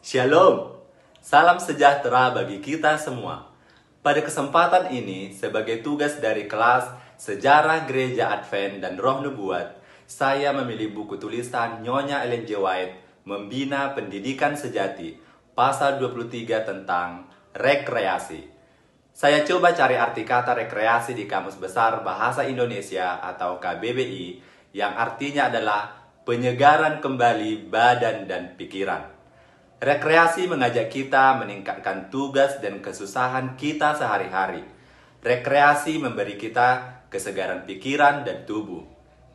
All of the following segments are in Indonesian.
Shalom, salam sejahtera bagi kita semua. Pada kesempatan ini, sebagai tugas dari kelas Sejarah Gereja Advent dan Roh Nubuat, saya memilih buku tulisan Nyonya Ellen G. White, Membina Pendidikan Sejati, pasal 23 tentang rekreasi. Saya coba cari arti kata rekreasi di Kamus Besar Bahasa Indonesia atau KBBI yang artinya adalah penyegaran kembali badan dan pikiran. Rekreasi mengajak kita meningkatkan tugas dan kesusahan kita sehari-hari. Rekreasi memberi kita kesegaran pikiran dan tubuh.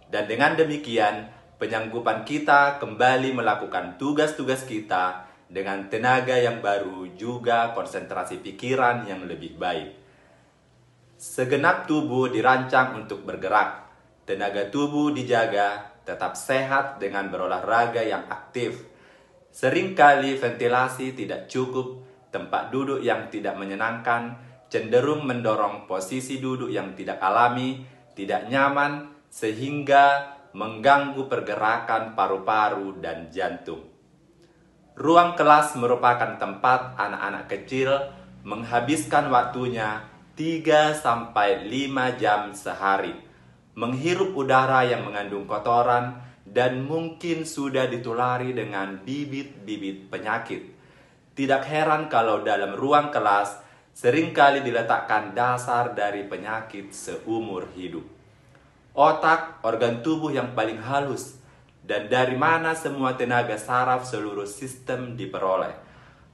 Dan dengan demikian, penyanggupan kita kembali melakukan tugas-tugas kita dengan tenaga yang baru juga konsentrasi pikiran yang lebih baik. Segenap tubuh dirancang untuk bergerak. Tenaga tubuh dijaga, tetap sehat dengan berolahraga yang aktif Seringkali ventilasi tidak cukup, tempat duduk yang tidak menyenangkan, cenderung mendorong posisi duduk yang tidak alami, tidak nyaman, sehingga mengganggu pergerakan paru-paru dan jantung. Ruang kelas merupakan tempat anak-anak kecil menghabiskan waktunya 3 sampai 5 jam sehari, menghirup udara yang mengandung kotoran dan mungkin sudah ditulari dengan bibit-bibit penyakit. Tidak heran kalau dalam ruang kelas seringkali diletakkan dasar dari penyakit seumur hidup. Otak, organ tubuh yang paling halus, dan dari mana semua tenaga saraf seluruh sistem diperoleh,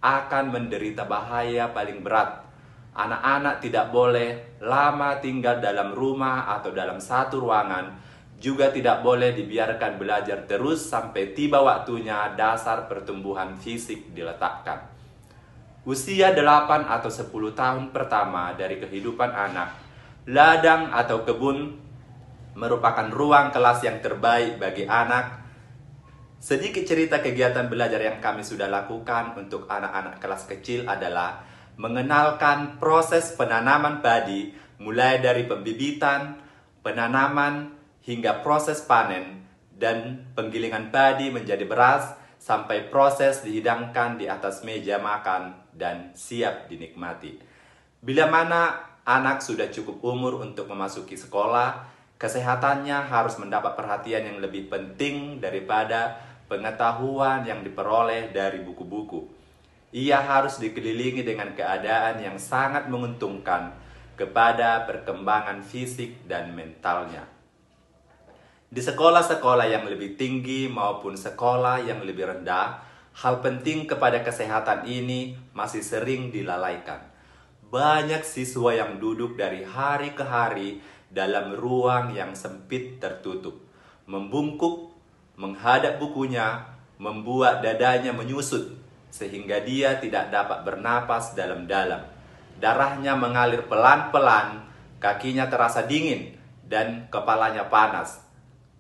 akan menderita bahaya paling berat. Anak-anak tidak boleh lama tinggal dalam rumah atau dalam satu ruangan juga tidak boleh dibiarkan belajar terus sampai tiba waktunya dasar pertumbuhan fisik diletakkan. Usia 8 atau 10 tahun pertama dari kehidupan anak, ladang atau kebun merupakan ruang kelas yang terbaik bagi anak. Sedikit cerita kegiatan belajar yang kami sudah lakukan untuk anak-anak kelas kecil adalah mengenalkan proses penanaman padi mulai dari pembibitan, penanaman, hingga proses panen dan penggilingan padi menjadi beras sampai proses dihidangkan di atas meja makan dan siap dinikmati. Bila mana anak sudah cukup umur untuk memasuki sekolah, kesehatannya harus mendapat perhatian yang lebih penting daripada pengetahuan yang diperoleh dari buku-buku. Ia harus dikelilingi dengan keadaan yang sangat menguntungkan kepada perkembangan fisik dan mentalnya. Di sekolah-sekolah yang lebih tinggi maupun sekolah yang lebih rendah, hal penting kepada kesehatan ini masih sering dilalaikan. Banyak siswa yang duduk dari hari ke hari dalam ruang yang sempit tertutup, membungkuk, menghadap bukunya, membuat dadanya menyusut sehingga dia tidak dapat bernapas dalam-dalam. Darahnya mengalir pelan-pelan, kakinya terasa dingin, dan kepalanya panas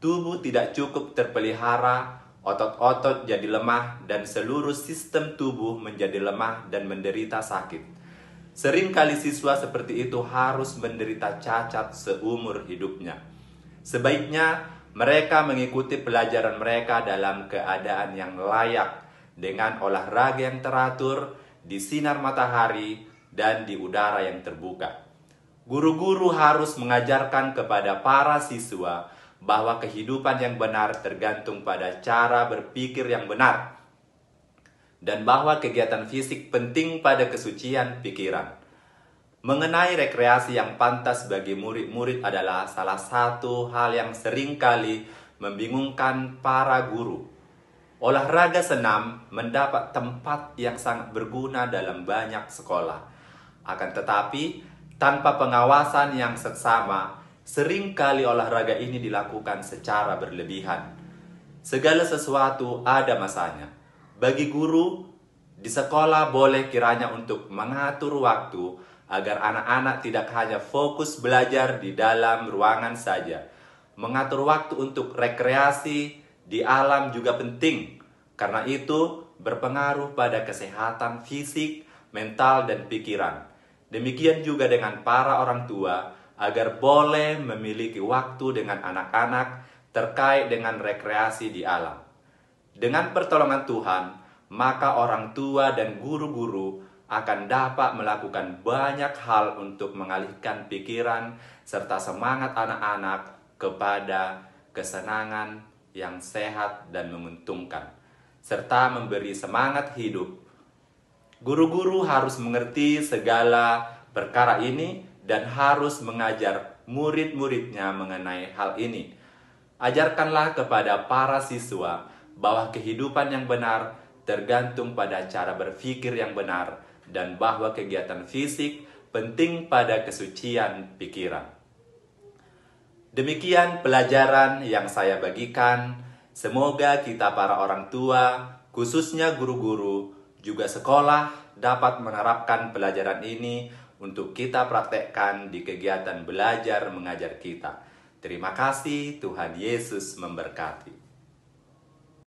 tubuh tidak cukup terpelihara, otot-otot jadi lemah, dan seluruh sistem tubuh menjadi lemah dan menderita sakit. Seringkali siswa seperti itu harus menderita cacat seumur hidupnya. Sebaiknya mereka mengikuti pelajaran mereka dalam keadaan yang layak dengan olahraga yang teratur, di sinar matahari, dan di udara yang terbuka. Guru-guru harus mengajarkan kepada para siswa bahwa kehidupan yang benar tergantung pada cara berpikir yang benar dan bahwa kegiatan fisik penting pada kesucian pikiran. Mengenai rekreasi yang pantas bagi murid-murid adalah salah satu hal yang seringkali membingungkan para guru. Olahraga senam mendapat tempat yang sangat berguna dalam banyak sekolah. Akan tetapi, tanpa pengawasan yang seksama, Sering kali olahraga ini dilakukan secara berlebihan. Segala sesuatu ada masanya. Bagi guru, di sekolah boleh kiranya untuk mengatur waktu agar anak-anak tidak hanya fokus belajar di dalam ruangan saja. Mengatur waktu untuk rekreasi di alam juga penting, karena itu berpengaruh pada kesehatan fisik, mental, dan pikiran. Demikian juga dengan para orang tua agar boleh memiliki waktu dengan anak-anak terkait dengan rekreasi di alam. Dengan pertolongan Tuhan, maka orang tua dan guru-guru akan dapat melakukan banyak hal untuk mengalihkan pikiran serta semangat anak-anak kepada kesenangan yang sehat dan menguntungkan, serta memberi semangat hidup. Guru-guru harus mengerti segala perkara ini dan harus mengajar murid-muridnya mengenai hal ini. Ajarkanlah kepada para siswa bahwa kehidupan yang benar tergantung pada cara berpikir yang benar dan bahwa kegiatan fisik penting pada kesucian pikiran. Demikian pelajaran yang saya bagikan. Semoga kita para orang tua, khususnya guru-guru, juga sekolah dapat menerapkan pelajaran ini untuk kita praktekkan di kegiatan belajar mengajar kita. Terima kasih, Tuhan Yesus memberkati.